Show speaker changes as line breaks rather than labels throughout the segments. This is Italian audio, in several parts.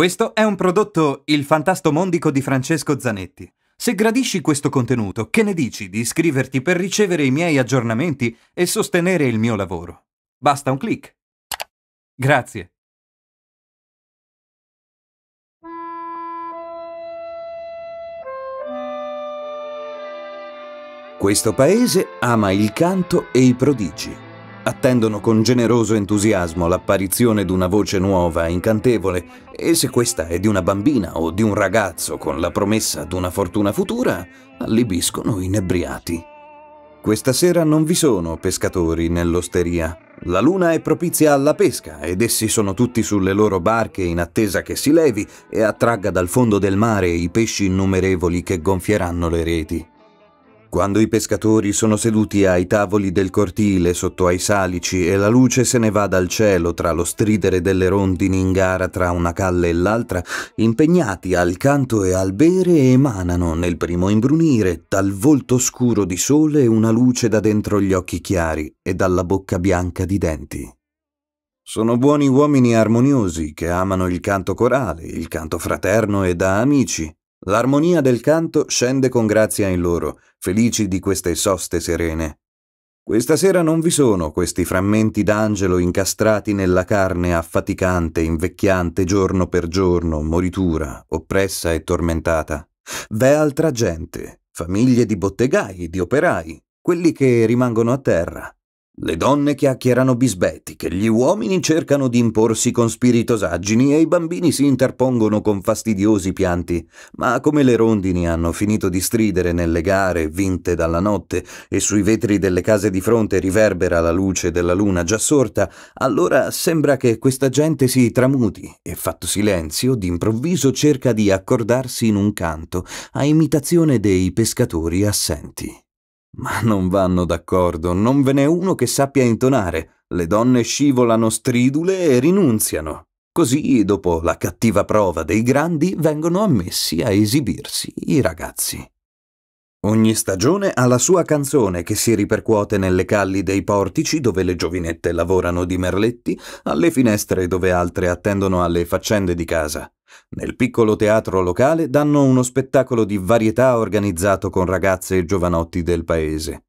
Questo è un prodotto Il Fantastomondico di Francesco Zanetti. Se gradisci questo contenuto, che ne dici di iscriverti per ricevere i miei aggiornamenti e sostenere il mio lavoro? Basta un clic. Grazie. Questo paese ama il canto e i prodigi attendono con generoso entusiasmo l'apparizione di una voce nuova, incantevole, e se questa è di una bambina o di un ragazzo con la promessa di una fortuna futura, allibiscono inebriati. Questa sera non vi sono pescatori nell'osteria. La luna è propizia alla pesca ed essi sono tutti sulle loro barche in attesa che si levi e attragga dal fondo del mare i pesci innumerevoli che gonfieranno le reti. Quando i pescatori sono seduti ai tavoli del cortile sotto ai salici e la luce se ne va dal cielo tra lo stridere delle rondini in gara tra una calle e l'altra, impegnati al canto e al bere emanano nel primo imbrunire dal volto scuro di sole una luce da dentro gli occhi chiari e dalla bocca bianca di denti. Sono buoni uomini armoniosi che amano il canto corale, il canto fraterno e da amici, L'armonia del canto scende con grazia in loro, felici di queste soste serene. Questa sera non vi sono questi frammenti d'angelo incastrati nella carne affaticante, invecchiante giorno per giorno, moritura, oppressa e tormentata. V'è altra gente, famiglie di bottegai, di operai, quelli che rimangono a terra, le donne chiacchierano bisbetiche, gli uomini cercano di imporsi con spiritosaggini e i bambini si interpongono con fastidiosi pianti, ma come le rondini hanno finito di stridere nelle gare vinte dalla notte e sui vetri delle case di fronte riverbera la luce della luna già sorta, allora sembra che questa gente si tramuti e fatto silenzio, d'improvviso cerca di accordarsi in un canto, a imitazione dei pescatori assenti. Ma non vanno d'accordo, non ve n'è uno che sappia intonare. Le donne scivolano stridule e rinunziano. Così, dopo la cattiva prova dei grandi, vengono ammessi a esibirsi i ragazzi. Ogni stagione ha la sua canzone che si ripercuote nelle calli dei portici dove le giovinette lavorano di merletti, alle finestre dove altre attendono alle faccende di casa. Nel piccolo teatro locale danno uno spettacolo di varietà organizzato con ragazze e giovanotti del paese.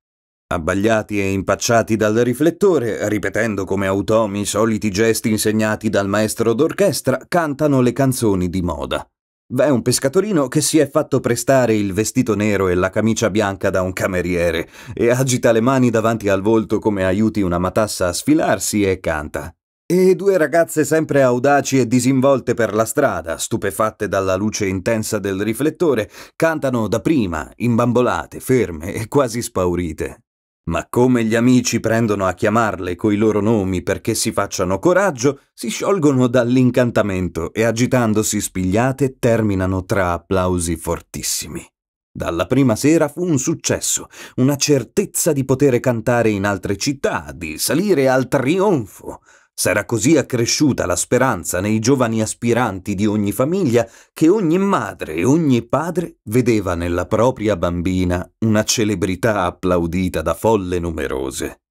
Abbagliati e impacciati dal riflettore, ripetendo come automi i soliti gesti insegnati dal maestro d'orchestra, cantano le canzoni di moda. V'è un pescatorino che si è fatto prestare il vestito nero e la camicia bianca da un cameriere e agita le mani davanti al volto come aiuti una matassa a sfilarsi e canta. E due ragazze sempre audaci e disinvolte per la strada, stupefatte dalla luce intensa del riflettore, cantano da prima, imbambolate, ferme e quasi spaurite. Ma come gli amici prendono a chiamarle coi loro nomi perché si facciano coraggio, si sciolgono dall'incantamento e agitandosi spigliate terminano tra applausi fortissimi. Dalla prima sera fu un successo, una certezza di poter cantare in altre città, di salire al trionfo. S'era così accresciuta la speranza nei giovani aspiranti di ogni famiglia che ogni madre e ogni padre vedeva nella propria bambina una celebrità applaudita da folle numerose.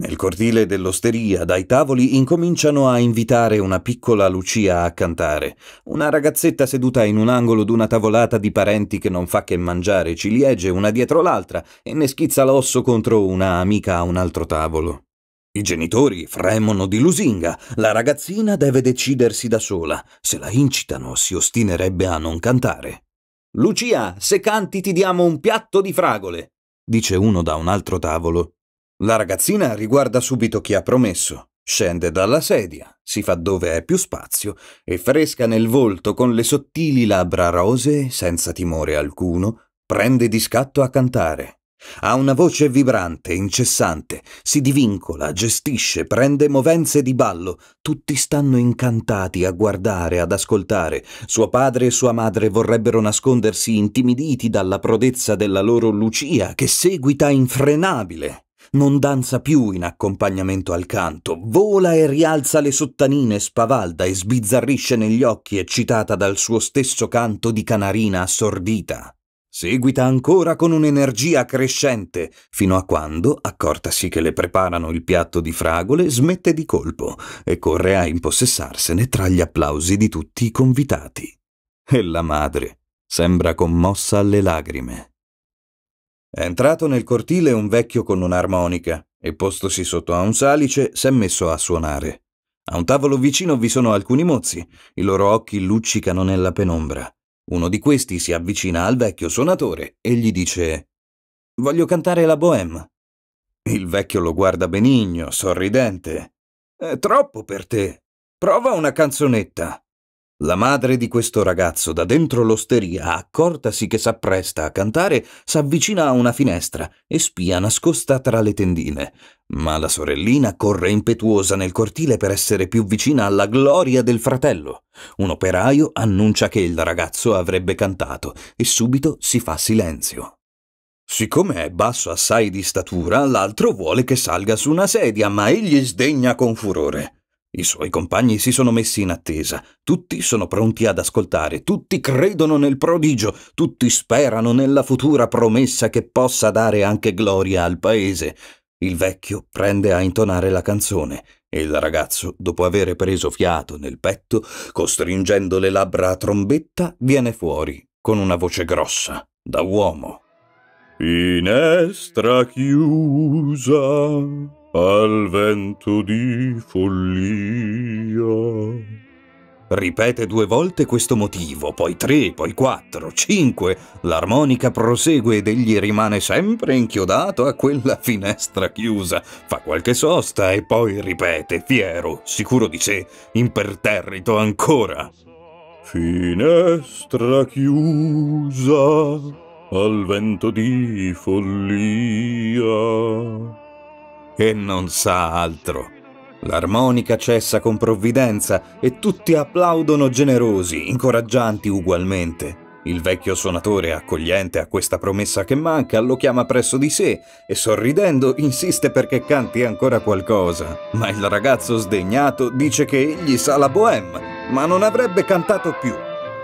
Nel cortile dell'osteria, dai tavoli, incominciano a invitare una piccola Lucia a cantare, una ragazzetta seduta in un angolo d'una tavolata di parenti che non fa che mangiare ciliegie una dietro l'altra e ne schizza l'osso contro una amica a un altro tavolo. I genitori fremono di lusinga, la ragazzina deve decidersi da sola, se la incitano si ostinerebbe a non cantare. Lucia, se canti ti diamo un piatto di fragole, dice uno da un altro tavolo. La ragazzina riguarda subito chi ha promesso, scende dalla sedia, si fa dove è più spazio e fresca nel volto con le sottili labbra rosee, senza timore alcuno, prende di scatto a cantare. Ha una voce vibrante, incessante, si divincola, gestisce, prende movenze di ballo. Tutti stanno incantati a guardare, ad ascoltare. Suo padre e sua madre vorrebbero nascondersi intimiditi dalla prodezza della loro Lucia, che seguita infrenabile. Non danza più in accompagnamento al canto, vola e rialza le sottanine, spavalda e sbizzarrisce negli occhi, eccitata dal suo stesso canto di canarina assordita. Seguita ancora con un'energia crescente, fino a quando, accortasi che le preparano il piatto di fragole, smette di colpo e corre a impossessarsene tra gli applausi di tutti i convitati. E la madre sembra commossa alle lagrime. È entrato nel cortile un vecchio con un'armonica e postosi sotto a un salice s'è messo a suonare. A un tavolo vicino vi sono alcuni mozzi, i loro occhi luccicano nella penombra. Uno di questi si avvicina al vecchio suonatore e gli dice Voglio cantare la Bohème. Il vecchio lo guarda benigno, sorridente. È troppo per te. Prova una canzonetta. La madre di questo ragazzo, da dentro l'osteria, accortasi che s'appresta a cantare, s'avvicina a una finestra e spia nascosta tra le tendine. Ma la sorellina corre impetuosa nel cortile per essere più vicina alla gloria del fratello. Un operaio annuncia che il ragazzo avrebbe cantato e subito si fa silenzio. Siccome è basso assai di statura, l'altro vuole che salga su una sedia, ma egli sdegna con furore. I suoi compagni si sono messi in attesa, tutti sono pronti ad ascoltare, tutti credono nel prodigio, tutti sperano nella futura promessa che possa dare anche gloria al paese. Il vecchio prende a intonare la canzone e il ragazzo, dopo aver preso fiato nel petto, costringendo le labbra a trombetta, viene fuori con una voce grossa, da uomo. Finestra chiusa al vento di follia. Ripete due volte questo motivo, poi tre, poi quattro, cinque. L'armonica prosegue ed egli rimane sempre inchiodato a quella finestra chiusa. Fa qualche sosta e poi ripete, fiero, sicuro di sé, imperterrito ancora. Finestra chiusa al vento di follia e non sa altro. L'armonica cessa con provvidenza e tutti applaudono generosi, incoraggianti ugualmente. Il vecchio suonatore, accogliente a questa promessa che manca, lo chiama presso di sé e sorridendo insiste perché canti ancora qualcosa. Ma il ragazzo sdegnato dice che egli sa la bohème, ma non avrebbe cantato più.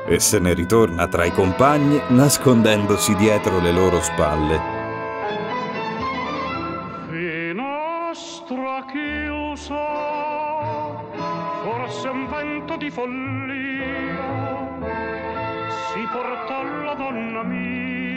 E se ne ritorna tra i compagni nascondendosi dietro le loro spalle. corse un vento di follia, si portò la donna mia.